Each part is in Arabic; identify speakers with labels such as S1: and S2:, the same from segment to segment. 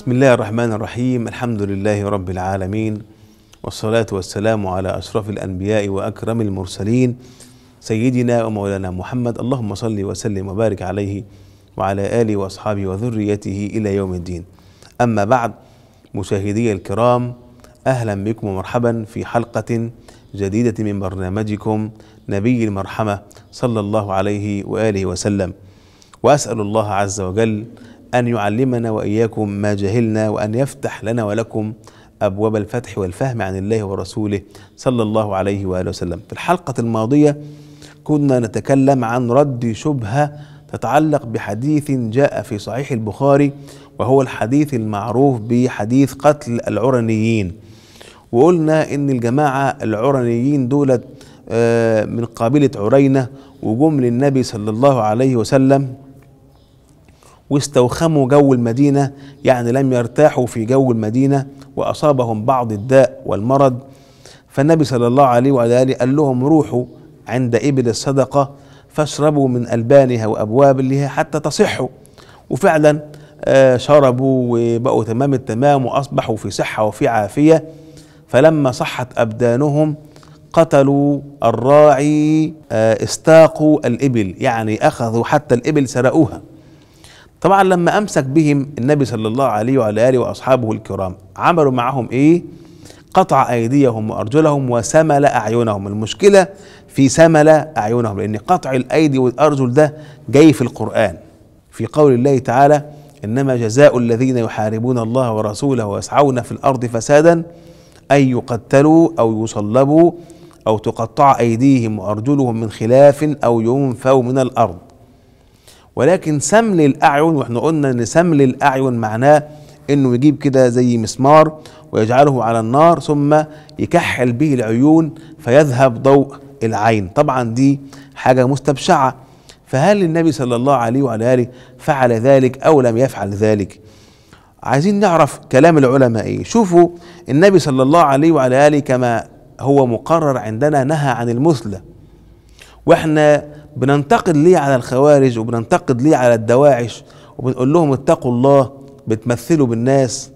S1: بسم الله الرحمن الرحيم الحمد لله رب العالمين والصلاة والسلام على أشرف الأنبياء وأكرم المرسلين سيدنا ومولانا محمد اللهم صل وسلم وبارك عليه وعلى آله وأصحابه وذريته إلى يوم الدين أما بعد مشاهدي الكرام أهلا بكم ومرحبا في حلقة جديدة من برنامجكم نبي المرحمة صلى الله عليه وآله وسلم وأسأل الله عز وجل أن يعلمنا وإياكم ما جهلنا وأن يفتح لنا ولكم أبواب الفتح والفهم عن الله ورسوله صلى الله عليه وآله وسلم في الحلقة الماضية كنا نتكلم عن رد شبهة تتعلق بحديث جاء في صحيح البخاري وهو الحديث المعروف بحديث قتل العرنيين وقلنا ان الجماعه العرنيين دولت آه، من قبيله عرينه وجم للنبي صلى الله عليه وسلم واستوخموا جو المدينة يعني لم يرتاحوا في جو المدينة وأصابهم بعض الداء والمرض فالنبي صلى الله عليه وعلى آله قال لهم روحوا عند إبل الصدقة فاشربوا من ألبانها وأبواب اللي هي حتى تصحوا وفعلا آه، شربوا وبقوا تمام التمام وأصبحوا في صحة وفي عافية فلما صحت أبدانهم قتلوا الراعي آه، استاقوا الإبل يعني أخذوا حتى الإبل سرقوها طبعا لما امسك بهم النبي صلى الله عليه وعلى اله واصحابه الكرام عملوا معهم ايه قطع ايديهم وارجلهم وسمل اعينهم المشكله في سمل اعينهم لان قطع الايدي والارجل ده جاي في القران في قول الله تعالى انما جزاء الذين يحاربون الله ورسوله ويسعون في الارض فسادا ان يقتلوا او يصلبوا او تقطع ايديهم وارجلهم من خلاف او ينفوا من الارض ولكن سمل الأعين واحنا قلنا إن سمل الأعين معناه إنه يجيب كده زي مسمار ويجعله على النار ثم يكحل به العيون فيذهب ضوء العين طبعا دي حاجة مستبشعة فهل النبي صلى الله عليه وعلى آله فعل ذلك أو لم يفعل ذلك عايزين نعرف كلام العلماء ايه شوفوا النبي صلى الله عليه وعلى اله كما هو مقرر عندنا نهى عن المثلى واحنا بننتقد ليه على الخوارج وبننتقد ليه على الدواعش وبنقول لهم اتقوا الله بتمثلوا بالناس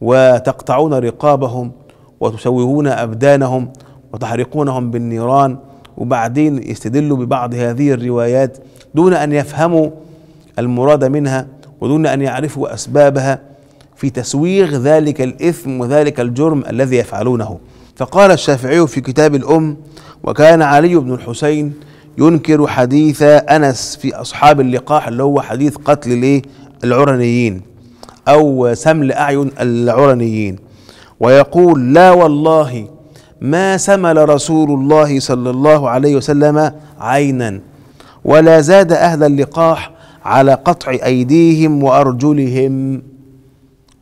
S1: وتقطعون رقابهم وتشوهون أبدانهم وتحرقونهم بالنيران وبعدين يستدلوا ببعض هذه الروايات دون أن يفهموا المراد منها ودون أن يعرفوا أسبابها في تسويغ ذلك الإثم وذلك الجرم الذي يفعلونه فقال الشافعي في كتاب الأم وكان علي بن الحسين ينكر حديث أنس في أصحاب اللقاح اللي هو حديث قتل الايه العرنيين أو سمل أعين العرنيين ويقول لا والله ما سمل رسول الله صلى الله عليه وسلم عينا ولا زاد أهل اللقاح على قطع أيديهم وأرجلهم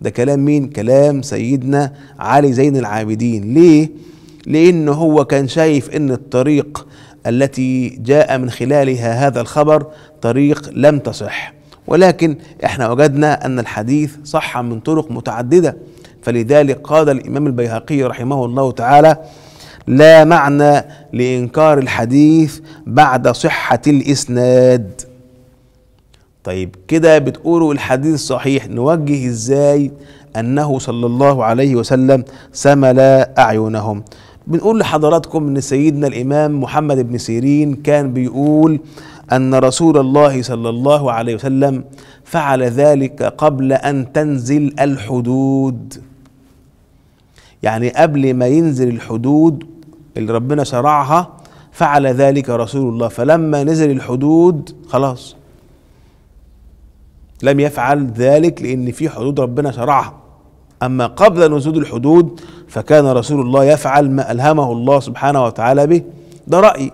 S1: ده كلام مين كلام سيدنا علي زين العابدين ليه لأن هو كان شايف أن الطريق التي جاء من خلالها هذا الخبر طريق لم تصح ولكن احنا وجدنا ان الحديث صح من طرق متعدده فلذلك قال الامام البيهقي رحمه الله تعالى لا معنى لانكار الحديث بعد صحه الاسناد طيب كده بتقولوا الحديث صحيح نوجه ازاي انه صلى الله عليه وسلم سمل اعينهم بنقول لحضراتكم ان سيدنا الامام محمد بن سيرين كان بيقول ان رسول الله صلى الله عليه وسلم فعل ذلك قبل ان تنزل الحدود يعني قبل ما ينزل الحدود اللي ربنا شرعها فعل ذلك رسول الله فلما نزل الحدود خلاص لم يفعل ذلك لان في حدود ربنا شرعها اما قبل نزول الحدود فكان رسول الله يفعل ما ألهمه الله سبحانه وتعالى به ده رأي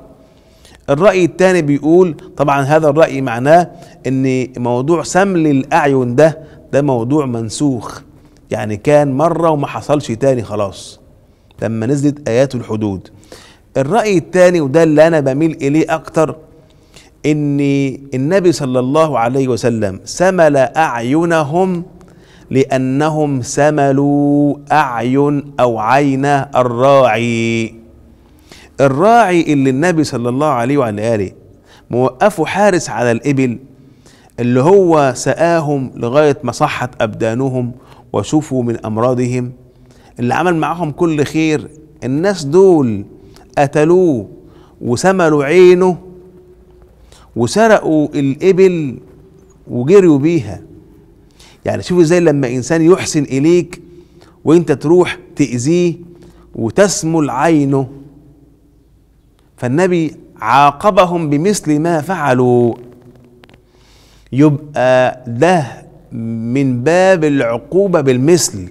S1: الرأي الثاني بيقول طبعا هذا الرأي معناه ان موضوع سمل الأعين ده ده موضوع منسوخ يعني كان مرة وما حصلش تاني خلاص لما نزلت آيات الحدود الرأي الثاني وده اللي أنا بميل إليه أكتر إن النبي صلى الله عليه وسلم سمل أعينهم لأنهم سملوا أعين أو عين الراعي الراعي اللي النبي صلى الله عليه وعلى آله موقفه حارس على الإبل اللي هو سقاهم لغاية ما صحت أبدانهم وشوفوا من أمراضهم اللي عمل معاهم كل خير الناس دول قتلوه وسملوا عينه وسرقوا الإبل وجريوا بيها يعني شوفوا ازاي لما انسان يحسن اليك وانت تروح تاذيه وتسمل عينه فالنبي عاقبهم بمثل ما فعلوا يبقى ده من باب العقوبه بالمثل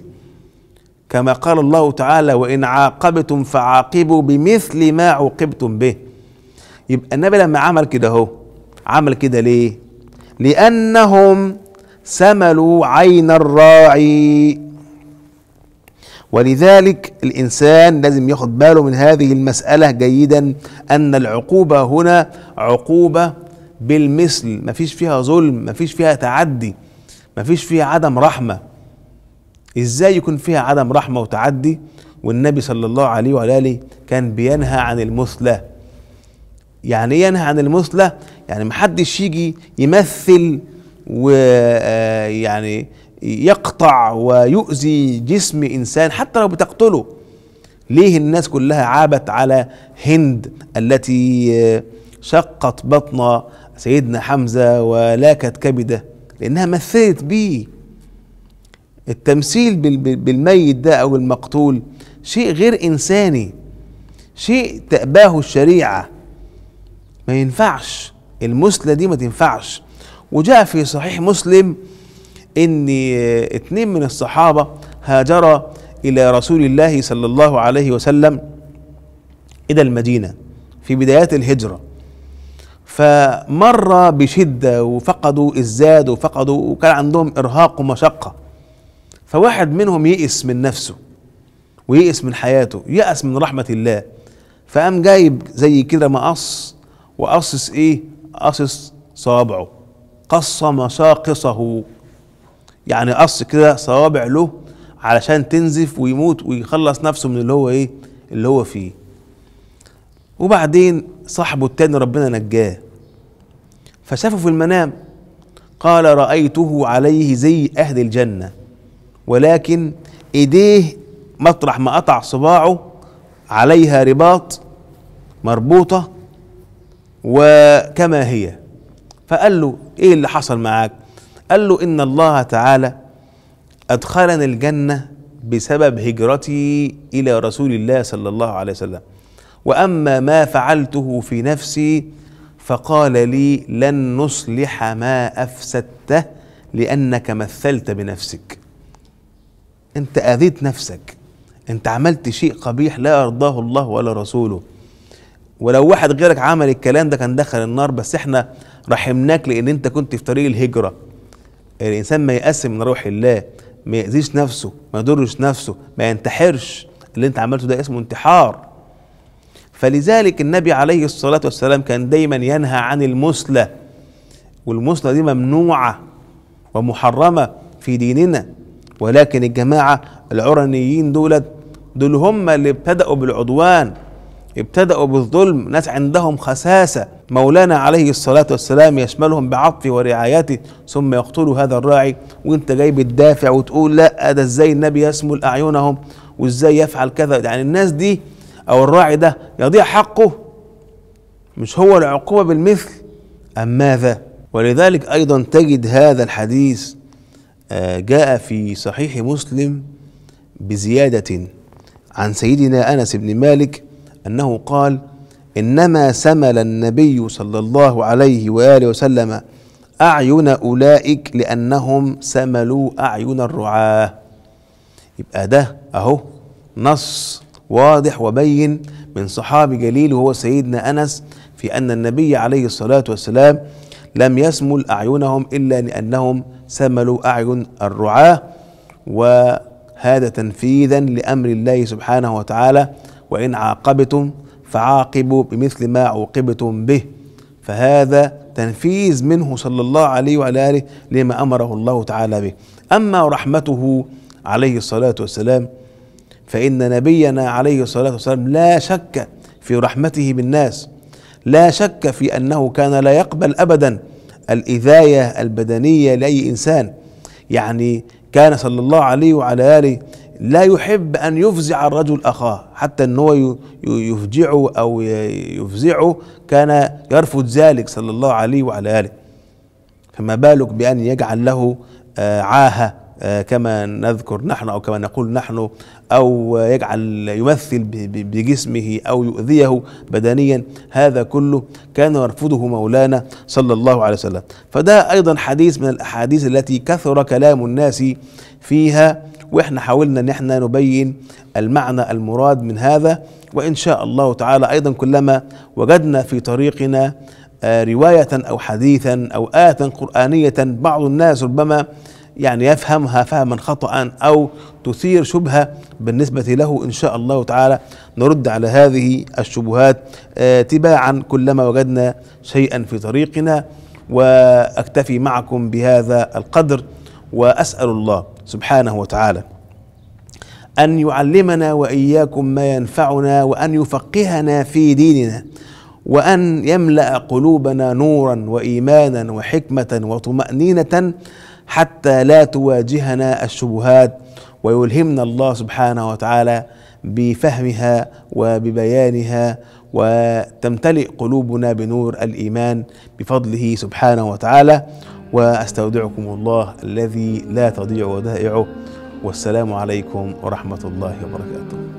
S1: كما قال الله تعالى وان عاقبتم فعاقبوا بمثل ما عوقبتم به يبقى النبي لما عمل كده اهو عمل كده ليه لانهم سملوا عين الراعي ولذلك الانسان لازم ياخد باله من هذه المساله جيدا ان العقوبه هنا عقوبه بالمثل ما فيش فيها ظلم ما فيش فيها تعدي ما فيش فيها عدم رحمه ازاي يكون فيها عدم رحمه وتعدي والنبي صلى الله عليه وعلى اله كان بينهى عن المثلى يعني ايه ينهى عن المثلى يعني محدش يجي يمثل ويعني يقطع ويؤذي جسم انسان حتى لو بتقتله ليه الناس كلها عابت على هند التي شقت بطن سيدنا حمزه ولاكت كبده لانها مثلت بيه التمثيل بالميت ده او المقتول شيء غير انساني شيء تأباه الشريعه ما ينفعش المثلى دي ما تنفعش وجاء في صحيح مسلم ان اثنين آه، من الصحابه هاجر الى رسول الله صلى الله عليه وسلم الى المدينه في بدايات الهجره فمر بشده وفقدوا الزاد وفقدوا وكان عندهم ارهاق ومشقه فواحد منهم يئس من نفسه ويئس من حياته يأس من رحمه الله فقام جايب زي كده مقص وقصص ايه قصص صوابعه قص مساقصه يعني قص كده صوابع له علشان تنزف ويموت ويخلص نفسه من اللي هو ايه اللي هو فيه وبعدين صاحبه التاني ربنا نجاه فشافه في المنام قال رأيته عليه زي أهل الجنة ولكن إيديه مطرح ما قطع صباعه عليها رباط مربوطة وكما هي فقال له ايه اللي حصل معاك قال له ان الله تعالى ادخلني الجنه بسبب هجرتي الى رسول الله صلى الله عليه وسلم واما ما فعلته في نفسي فقال لي لن نصلح ما افسدته لانك مثلت بنفسك انت اذيت نفسك انت عملت شيء قبيح لا يرضاه الله ولا رسوله ولو واحد غيرك عمل الكلام ده كان دخل النار بس احنا رحمناك لان انت كنت في طريق الهجره الانسان ما يقسم من روح الله ما يأذيش نفسه ما يضرش نفسه ما ينتحرش اللي انت عملته ده اسمه انتحار فلذلك النبي عليه الصلاة والسلام كان دايما ينهى عن المثلى والمثلى دي ممنوعة ومحرمة في ديننا ولكن الجماعة العرنيين دولت دول هم اللي ابتدأوا بالعدوان ابتدأوا بالظلم ناس عندهم خساسة مولانا عليه الصلاة والسلام يشملهم بعطفه ورعايته ثم يقتلوا هذا الراعي وانت جاي بتدافع وتقول لا ده ازاي النبي يسمل أعينهم وازاي يفعل كذا يعني الناس دي أو الراعي ده يضيع حقه مش هو العقوبة بالمثل أم ماذا ولذلك أيضا تجد هذا الحديث آه، جاء في صحيح مسلم بزيادة عن سيدنا أنس بن مالك أنه قال إنما سمل النبي صلى الله عليه وآله وسلم أعين أولئك لأنهم سملوا أعين الرعاة يبقى ده أهو نص واضح وبين من صحابي جليل وهو سيدنا أنس في أن النبي عليه الصلاة والسلام لم يسمل أعينهم إلا لأنهم سملوا أعين الرعاة وهذا تنفيذا لأمر الله سبحانه وتعالى وإن عاقبتم فعاقبوا بمثل ما عوقبتم به فهذا تنفيذ منه صلى الله عليه وعلى آله لما أمره الله تعالى به أما رحمته عليه الصلاة والسلام فإن نبينا عليه الصلاة والسلام لا شك في رحمته بالناس لا شك في أنه كان لا يقبل أبدا الإذاية البدنية لأي إنسان يعني كان صلى الله عليه وعلى آله لا يحب أن يفزع الرجل أخاه حتى أن هو يفجعه أو يفزعه كان يرفض ذلك صلى الله عليه وعلى آله فما بالك بأن يجعل له آه، عاهة آه، كما نذكر نحن أو كما نقول نحن أو يجعل يمثل بجسمه أو يؤذيه بدنيا هذا كله كان يرفضه مولانا صلى الله عليه وسلم فده أيضا حديث من الأحاديث التي كثر كلام الناس فيها واحنا حاولنا ان احنا نبين المعنى المراد من هذا وان شاء الله تعالى ايضا كلما وجدنا في طريقنا آه، روايه او حديثا او ايه قرانيه بعض الناس ربما يعني يفهمها فهما خطا او تثير شبهه بالنسبه له ان شاء الله تعالى نرد على هذه الشبهات آه، تباعا كلما وجدنا شيئا في طريقنا واكتفي معكم بهذا القدر واسال الله سبحانه وتعالى أن يعلمنا وإياكم ما ينفعنا وأن يفقهنا في ديننا وأن يملأ قلوبنا نورا وإيمانا وحكمة وطمأنينة حتى لا تواجهنا الشبهات ويلهمنا الله سبحانه وتعالى بفهمها وببيانها وتمتلئ قلوبنا بنور الايمان بفضله سبحانه وتعالى واستودعكم الله الذي لا تضيع ودائعه والسلام عليكم ورحمه الله وبركاته